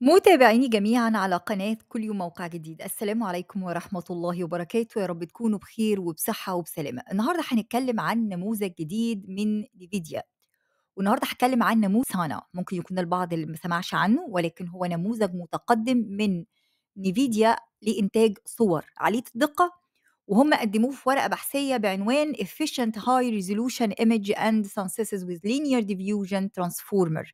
متابعيني جميعا على قناة كل يوم موقع جديد السلام عليكم ورحمة الله وبركاته يا رب تكونوا بخير وبصحة وبسلامة النهاردة هنتكلم عن نموذج جديد من نيفيديا والنهاردة هتكلم عن نموذج سانا ممكن يكون البعض اللي ما سمعش عنه ولكن هو نموذج متقدم من نيفيديا لإنتاج صور عالية الدقة وهم قدموه في ورقة بحثية بعنوان Efficient High Resolution Image and Synthesis with Linear Diffusion Transformer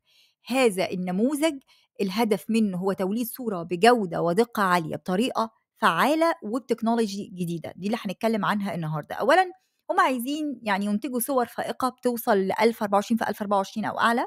هذا النموذج الهدف منه هو توليد صورة بجودة ودقة عالية بطريقة فعالة وبتكنولوجي جديدة دي اللي هنتكلم عنها النهاردة أولا هم عايزين يعني ينتجوا صور فائقة بتوصل ل 1024 في 1024 أو أعلى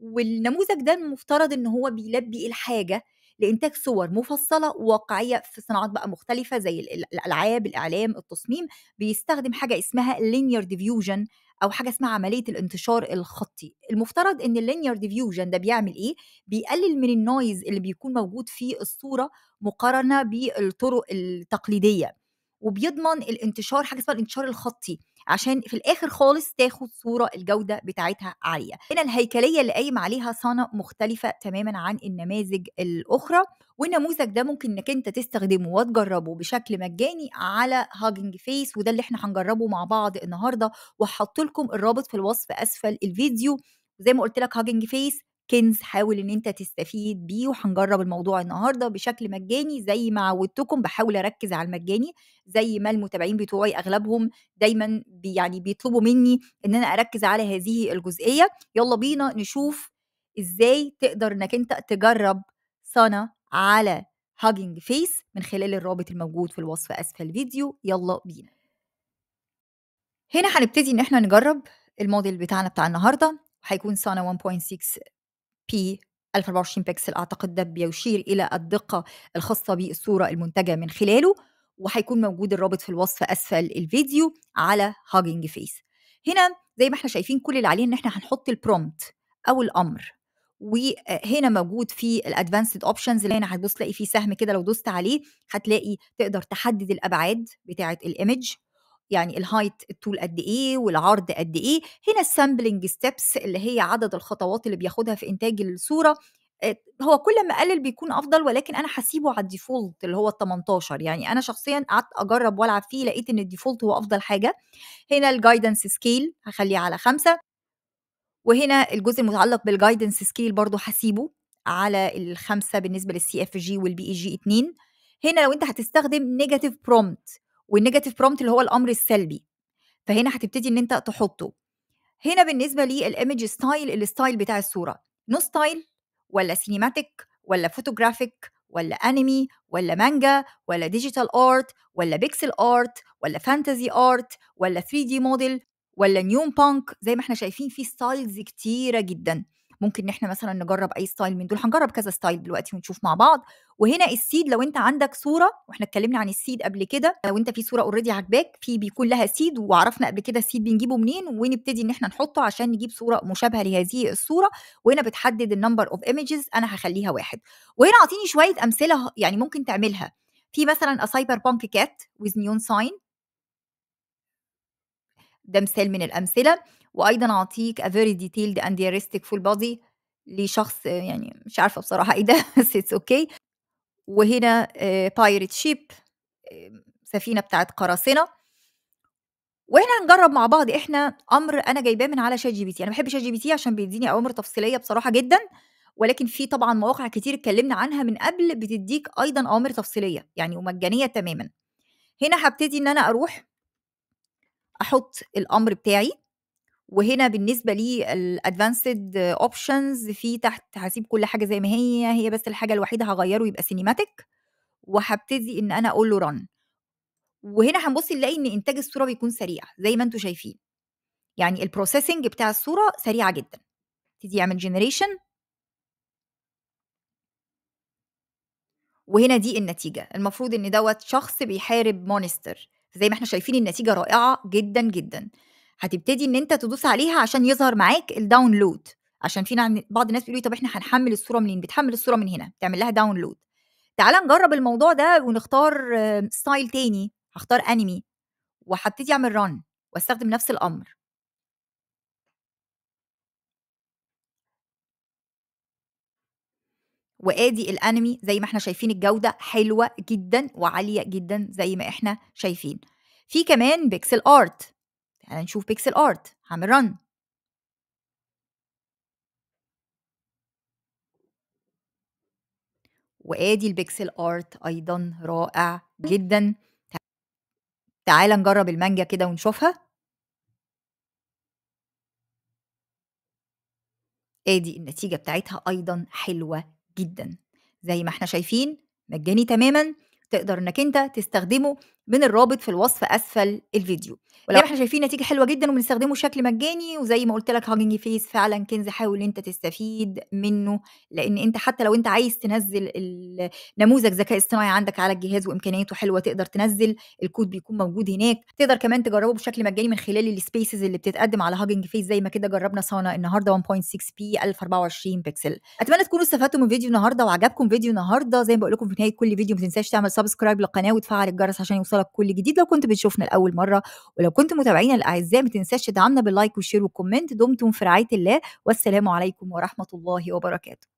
والنموذج ده المفترض ان هو بيلبي الحاجه لانتاج صور مفصله وواقعيه في صناعات بقى مختلفه زي الالعاب الاعلام التصميم بيستخدم حاجه اسمها لينير ديفيوجن او حاجه اسمها عمليه الانتشار الخطي المفترض ان اللينير ديفيوجن ده بيعمل ايه بيقلل من النويز اللي بيكون موجود في الصوره مقارنه بالطرق التقليديه وبيضمن الانتشار حاجه اسمها الانتشار الخطي عشان في الاخر خالص تاخد صوره الجوده بتاعتها عاليه هنا الهيكليه اللي قايم عليها صانه مختلفه تماما عن النماذج الاخرى والنموذج ده ممكن انك انت تستخدمه وتجربه بشكل مجاني على هاجنج فيس وده اللي احنا هنجربه مع بعض النهارده وهحط لكم الرابط في الوصف اسفل الفيديو زي ما قلت لك هاجنج فيس كنز حاول ان انت تستفيد بيه وهنجرب الموضوع النهارده بشكل مجاني زي ما عودتكم بحاول اركز على المجاني زي ما المتابعين بتوعي اغلبهم دايما بي يعني بيطلبوا مني ان انا اركز على هذه الجزئيه يلا بينا نشوف ازاي تقدر انك انت تجرب صنع على هاجينج فيس من خلال الرابط الموجود في الوصف اسفل الفيديو يلا بينا هنا هنبتدي ان احنا نجرب الموديل بتاعنا بتاع النهارده هيكون سانا 1.6 بي 1024 بكسل اعتقد ده بيشير الى الدقه الخاصه بالصوره المنتجه من خلاله وهيكون موجود الرابط في الوصف اسفل الفيديو على هاجينج فيس هنا زي ما احنا شايفين كل اللي عليه ان احنا هنحط البرومت او الامر وهنا موجود في الادفانسد اوبشنز اللي هنا هتبص تلاقي فيه سهم كده لو دوست عليه هتلاقي تقدر تحدد الابعاد بتاعه الايمج يعني الهايت الطول قد ايه والعرض قد ايه هنا السامبلنج ستيبس اللي هي عدد الخطوات اللي بياخدها في انتاج الصوره آه، هو كل ما اقلل بيكون افضل ولكن انا هسيبه على الديفولت اللي هو ال 18 يعني انا شخصيا قعدت اجرب والعب فيه لقيت ان الديفولت هو افضل حاجه هنا الجايدنس سكيل هخليه على خمسة وهنا الجزء المتعلق بالجايدنس سكيل برضو هسيبه على الخمسة بالنسبه للسي اف جي والبي e اي جي 2 هنا لو انت هتستخدم نيجاتيف برومت والنيجاتيف برومت اللي هو الامر السلبي فهنا هتبتدي ان انت تحطه هنا بالنسبه للايمج ستايل الستايل بتاع الصوره نو ستايل ولا سينيماتيك ولا فوتوغرافيك ولا انمي ولا مانجا ولا ديجيتال ارت ولا بيكسل ارت ولا فانتزي ارت ولا 3 دي موديل ولا نيوم بانك زي ما احنا شايفين في ستايلز كتيره جدا ممكن ان احنا مثلا نجرب اي ستايل من دول هنجرب كذا ستايل دلوقتي ونشوف مع بعض وهنا السيد لو انت عندك صوره واحنا اتكلمنا عن السيد قبل كده لو انت في صوره اوريدي عاجباك في بيكون لها سيد وعرفنا قبل كده السيد بنجيبه منين ونبتدي ان احنا نحطه عشان نجيب صوره مشابهه لهذه الصوره وهنا بتحدد النمبر اوف ايمجز انا هخليها واحد وهنا اعطيني شويه امثله يعني ممكن تعملها في مثلا سايبر بانك كات ويز نيون ساين ده مثال من الأمثلة وأيضا أعطيك a very detailed and realistic full body لشخص يعني مش عارفة بصراحة إيه ده بس اتس أوكي وهنا بايرت آه، شيب آه، سفينة بتاعت قراصنة وهنا هنجرب مع بعض احنا امر انا جايباه من على شات جي بي تي انا بحب شات جي بي تي عشان بيديني اوامر تفصيليه بصراحه جدا ولكن في طبعا مواقع كتير اتكلمنا عنها من قبل بتديك ايضا اوامر تفصيليه يعني ومجانيه تماما هنا هبتدي ان انا اروح احط الامر بتاعي وهنا بالنسبه لي الادفانسد اوبشنز في تحت هسيب كل حاجه زي ما هي هي بس الحاجه الوحيده هغيره يبقى سينيماتيك وهبتدي ان انا اقول له رن وهنا هنبص نلاقي ان انتاج الصوره بيكون سريع زي ما انتم شايفين يعني البروسيسنج بتاع الصوره سريعه جدا تدي يعمل جنريشن وهنا دي النتيجه المفروض ان دوت شخص بيحارب مونستر زي ما احنا شايفين النتيجه رائعه جدا جدا هتبتدي ان انت تدوس عليها عشان يظهر معاك الداونلود عشان فينا نعم، بعض الناس بيقولوا طب احنا هنحمل الصوره منين بتحمل الصوره من هنا تعمل لها داونلود تعال نجرب الموضوع ده ونختار ستايل آه، تاني هختار انمي وهبتدي اعمل ران واستخدم نفس الامر وادي الانمي زي ما احنا شايفين الجوده حلوه جدا وعاليه جدا زي ما احنا شايفين في كمان بيكسل ارت تعال نشوف بيكسل ارت هعمل رن وادي البيكسل ارت ايضا رائع جدا تعالى نجرب المانجا كده ونشوفها ادي النتيجه بتاعتها ايضا حلوه جدا زي ما احنا شايفين مجاني تماما تقدر انك انت تستخدمه من الرابط في الوصف اسفل الفيديو ولو احنا شايفين نتيجه حلوه جدا وبنستخدمه بشكل مجاني وزي ما قلت لك هاجنج فيس فعلا كنز حاول انت تستفيد منه لان انت حتى لو انت عايز تنزل نموذج ذكاء اصطناعي عندك على الجهاز وامكانياته حلوه تقدر تنزل الكود بيكون موجود هناك تقدر كمان تجربه بشكل مجاني من خلال السبيسز اللي بتتقدم على هاجنج فيس زي ما كده جربنا صانا النهارده 1.6 بي 1024 بكسل اتمنى تكونوا استفدتوا من فيديو النهارده وعجبكم فيديو النهارده زي ما بقول لكم في نهايه كل فيديو ما تنساش تعمل سبسكرايب للقناه وتفعل الجرس عشان يوصل يوصلك كل جديد لو كنت بتشوفنا لاول مره ولو كنت متابعينا الاعزاء ما تنساش تدعمنا باللايك والشير والكومنت دمتم في رعايه الله والسلام عليكم ورحمه الله وبركاته